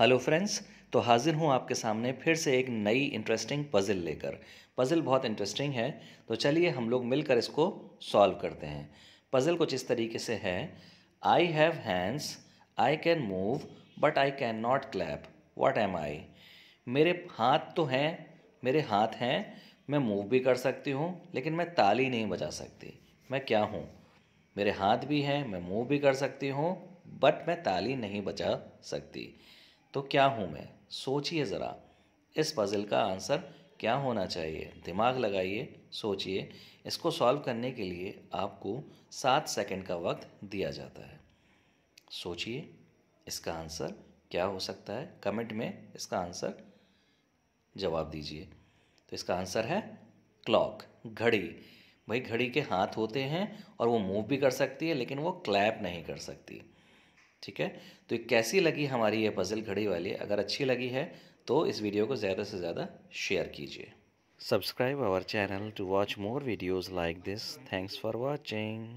hello friends तो हाजिर हूँ आपके सामने फिर से एक नई इंटरेस्टिंग पज़ल लेकर पज़ल बहुत इंटरेस्टिंग है तो चलिए हम लोग मिलकर इसको सॉल्व करते हैं पज़ल कुछ इस तरीके से है I have hands I can move but I can not clap what am I मेरे हाथ तो हैं मेरे हाथ हैं मैं मूव भी कर सकती हूँ लेकिन मैं ताली नहीं बजा सकती मैं क्या हूँ मेरे हाथ भी हैं मैं मूव भी कर सकती हूँ बट मैं ताली नहीं बजा सकती तो क्या हूँ मैं सोचिए ज़रा इस पज़ल का आंसर क्या होना चाहिए दिमाग लगाइए सोचिए इसको सॉल्व करने के लिए आपको सात सेकंड का वक्त दिया जाता है सोचिए इसका आंसर क्या हो सकता है कमेंट में इसका आंसर जवाब दीजिए तो इसका आंसर है क्लॉक घड़ी भाई घड़ी के हाथ होते हैं और वो मूव भी कर सकती है लेकिन वो क्लैप नहीं कर सकती ठीक है तो कैसी लगी हमारी ये पज़ल घड़ी वाली अगर अच्छी लगी है तो इस वीडियो को ज़्यादा से ज़्यादा शेयर कीजिए subscribe our channel to watch more videos like this thanks for watching